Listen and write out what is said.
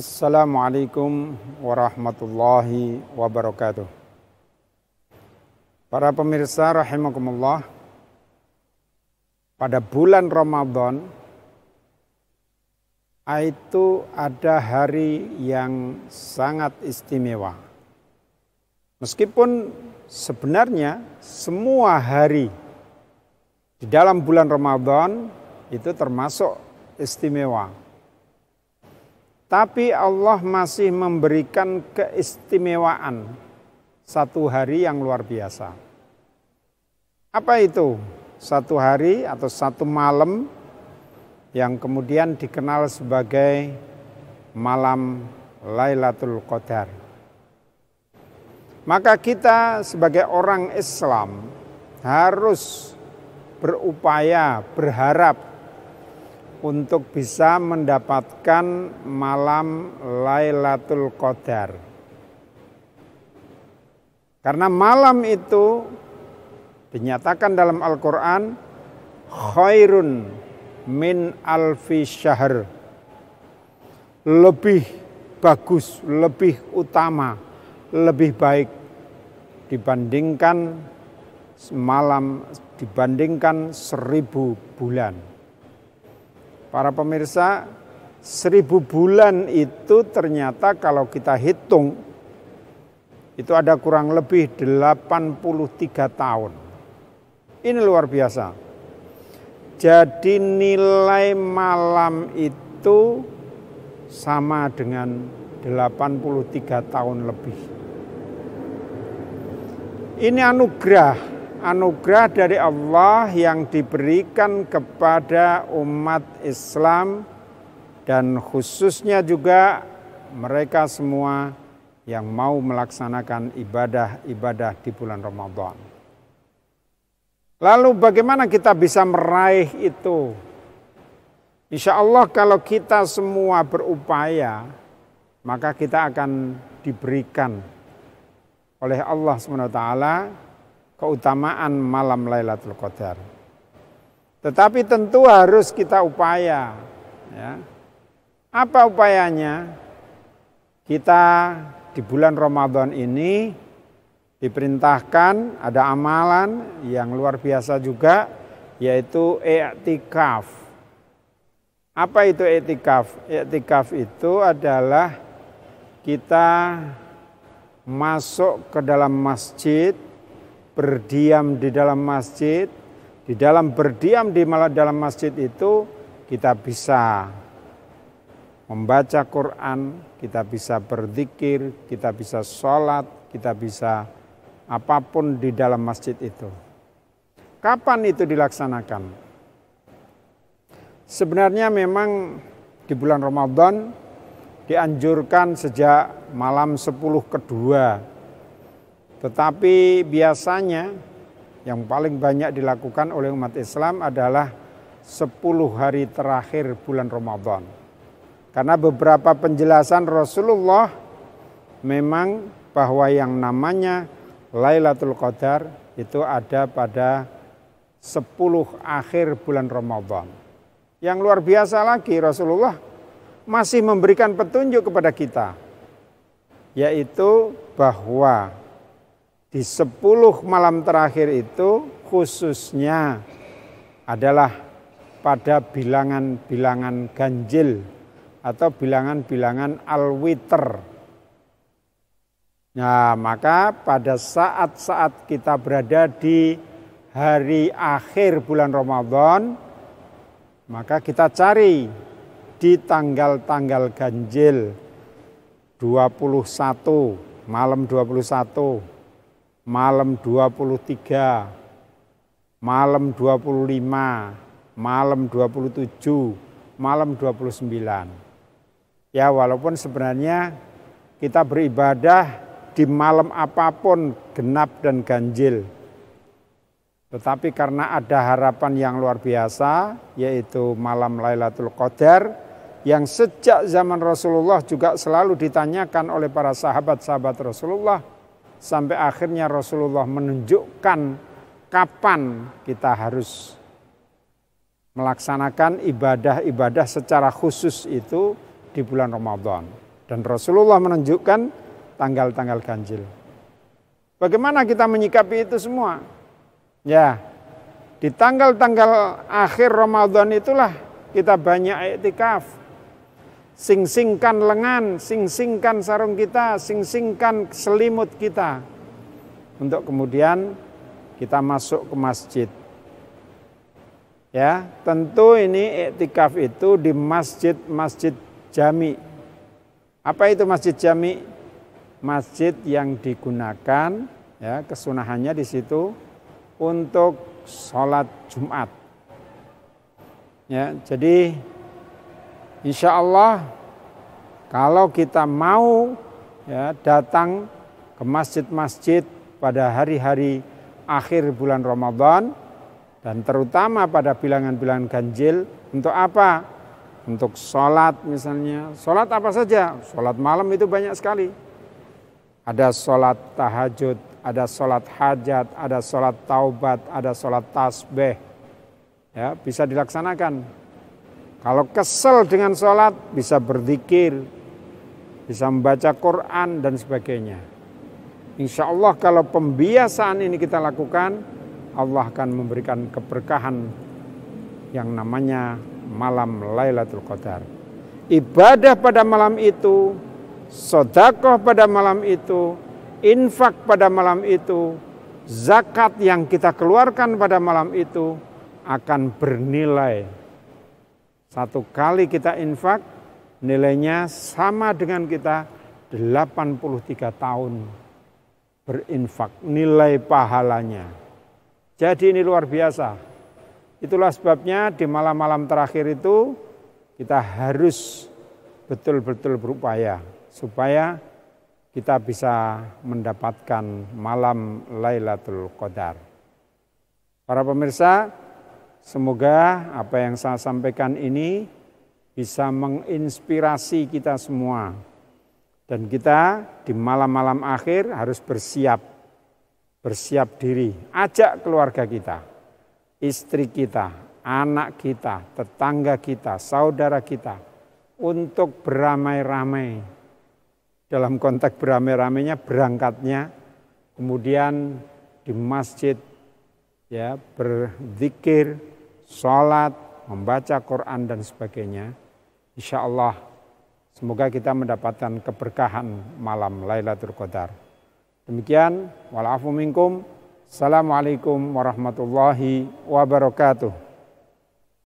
Assalamualaikum warahmatullahi wabarakatuh. Para pemirsa rahimakumullah, pada bulan Ramadan itu ada hari yang sangat istimewa. Meskipun sebenarnya semua hari di dalam bulan Ramadan itu termasuk istimewa. Tapi Allah masih memberikan keistimewaan satu hari yang luar biasa. Apa itu? Satu hari atau satu malam yang kemudian dikenal sebagai malam Lailatul Qadar. Maka kita sebagai orang Islam harus berupaya berharap untuk bisa mendapatkan malam Lailatul Qadar. Karena malam itu dinyatakan dalam Al-Qur'an khairun min alfi syahr. Lebih bagus, lebih utama, lebih baik dibandingkan semalam, dibandingkan seribu bulan. Para pemirsa, seribu bulan itu ternyata kalau kita hitung, itu ada kurang lebih 83 tahun. Ini luar biasa. Jadi nilai malam itu sama dengan 83 tahun lebih. Ini anugerah anugerah dari Allah yang diberikan kepada umat Islam dan khususnya juga mereka semua yang mau melaksanakan ibadah-ibadah di bulan Ramadan. Lalu bagaimana kita bisa meraih itu? Insya Allah kalau kita semua berupaya, maka kita akan diberikan oleh Allah SWT keutamaan malam Lailatul Qadar. Tetapi tentu harus kita upaya. Ya. Apa upayanya? Kita di bulan Ramadan ini diperintahkan ada amalan yang luar biasa juga yaitu i'tikaf. Apa itu i'tikaf? I'tikaf itu adalah kita masuk ke dalam masjid berdiam di dalam masjid, di dalam berdiam di dalam masjid itu kita bisa membaca Quran, kita bisa berzikir, kita bisa sholat, kita bisa apapun di dalam masjid itu. Kapan itu dilaksanakan? Sebenarnya memang di bulan Ramadan dianjurkan sejak malam 10 kedua tetapi biasanya yang paling banyak dilakukan oleh umat Islam adalah 10 hari terakhir bulan Ramadan. Karena beberapa penjelasan Rasulullah memang bahwa yang namanya Lailatul Qadar itu ada pada 10 akhir bulan Ramadan. Yang luar biasa lagi Rasulullah masih memberikan petunjuk kepada kita yaitu bahwa di sepuluh malam terakhir itu khususnya adalah pada bilangan-bilangan ganjil atau bilangan-bilangan alwiter. Nah, maka pada saat-saat kita berada di hari akhir bulan Ramadan, maka kita cari di tanggal-tanggal ganjil 21, malam 21, malam 23, malam 25, malam 27, malam 29. Ya walaupun sebenarnya kita beribadah di malam apapun genap dan ganjil. Tetapi karena ada harapan yang luar biasa, yaitu malam Lailatul Qadar, yang sejak zaman Rasulullah juga selalu ditanyakan oleh para sahabat-sahabat Rasulullah, sampai akhirnya Rasulullah menunjukkan kapan kita harus melaksanakan ibadah-ibadah secara khusus itu di bulan Ramadan. Dan Rasulullah menunjukkan tanggal-tanggal ganjil. Bagaimana kita menyikapi itu semua? Ya, di tanggal-tanggal akhir Ramadan itulah kita banyak iktikaf Sing-singkan lengan, sing-singkan sarung kita, sing-singkan selimut kita. Untuk kemudian kita masuk ke masjid. Ya, tentu ini iktikaf itu di masjid-masjid jami. Apa itu masjid jami? Masjid yang digunakan ya kesunahannya di situ untuk sholat Jumat. Ya, jadi insya Allah kalau kita mau ya, datang ke masjid-masjid pada hari-hari akhir bulan Ramadan dan terutama pada bilangan-bilangan ganjil untuk apa? Untuk sholat misalnya. Sholat apa saja? Sholat malam itu banyak sekali. Ada sholat tahajud, ada sholat hajat, ada sholat taubat, ada sholat tasbih. Ya, bisa dilaksanakan kalau kesel dengan sholat, bisa berzikir, bisa membaca Quran dan sebagainya. Insya Allah kalau pembiasaan ini kita lakukan, Allah akan memberikan keberkahan yang namanya malam Lailatul Qadar. Ibadah pada malam itu, sodakoh pada malam itu, infak pada malam itu, zakat yang kita keluarkan pada malam itu akan bernilai satu kali kita infak, nilainya sama dengan kita 83 tahun berinfak, nilai pahalanya. Jadi ini luar biasa. Itulah sebabnya di malam-malam terakhir itu kita harus betul-betul berupaya supaya kita bisa mendapatkan malam Lailatul Qadar. Para pemirsa, Semoga apa yang saya sampaikan ini bisa menginspirasi kita semua. Dan kita di malam-malam akhir harus bersiap, bersiap diri. Ajak keluarga kita, istri kita, anak kita, tetangga kita, saudara kita untuk beramai-ramai. Dalam konteks beramai-ramainya berangkatnya, kemudian di masjid ya berzikir, sholat, membaca Quran dan sebagainya. Insya Allah semoga kita mendapatkan keberkahan malam Lailatul Qadar. Demikian, walafu minkum. Assalamualaikum warahmatullahi wabarakatuh.